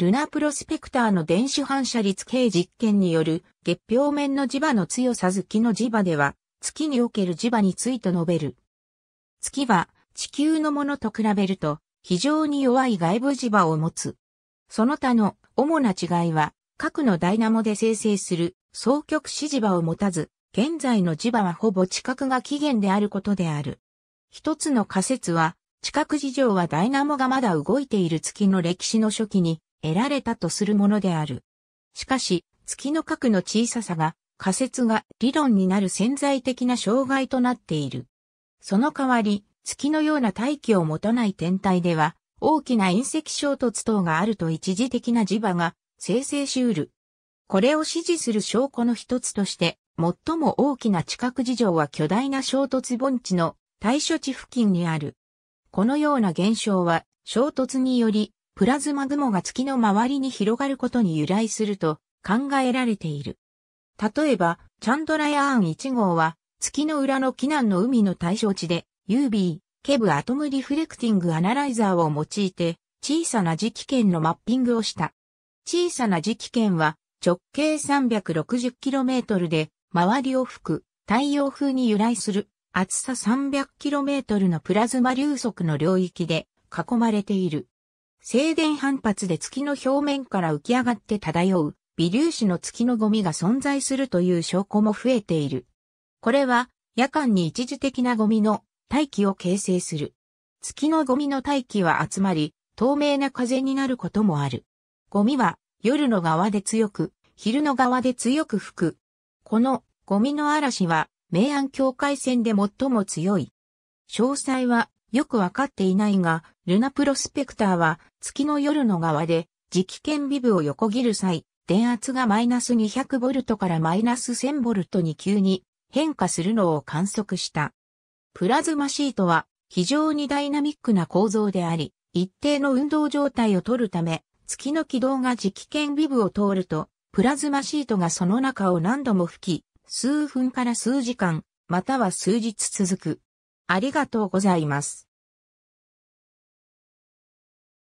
ルナプロスペクターの電子反射率計実験による月表面の磁場の強さ月の磁場では月における磁場について述べる。月は地球のものと比べると非常に弱い外部磁場を持つ。その他の主な違いは核のダイナモで生成する双極子磁場を持たず、現在の磁場はほぼ地殻が起源であることである。一つの仮説は、地殻事情はダイナモがまだ動いている月の歴史の初期に得られたとするものである。しかし、月の核の小ささが仮説が理論になる潜在的な障害となっている。その代わり、月のような大気を持たない天体では、大きな隕石衝突等があると一時的な磁場が生成し得る。これを支持する証拠の一つとして、最も大きな地殻事情は巨大な衝突盆地の対処地付近にある。このような現象は衝突によりプラズマ雲が月の周りに広がることに由来すると考えられている。例えば、チャンドラヤーン1号は、月の裏の機南の海の対象地で、u b ケブアトムリフレクティングアナライザーを用いて、小さな磁気圏のマッピングをした。小さな磁気圏は、直径 360km で、周りを吹く、太陽風に由来する、厚さ 300km のプラズマ流速の領域で、囲まれている。静電反発で月の表面から浮き上がって漂う微粒子の月のゴミが存在するという証拠も増えている。これは夜間に一時的なゴミの大気を形成する。月のゴミの大気は集まり、透明な風になることもある。ゴミは夜の側で強く、昼の側で強く吹く。このゴミの嵐は明暗境界線で最も強い。詳細はよくわかっていないが、ルナプロスペクターは月の夜の側で磁気圏微部を横切る際、電圧がマイナス200ボルトからマイナス1000ボルトに急に変化するのを観測した。プラズマシートは非常にダイナミックな構造であり、一定の運動状態を取るため、月の軌道が磁気圏微部を通ると、プラズマシートがその中を何度も吹き、数分から数時間、または数日続く。ありがとうございます。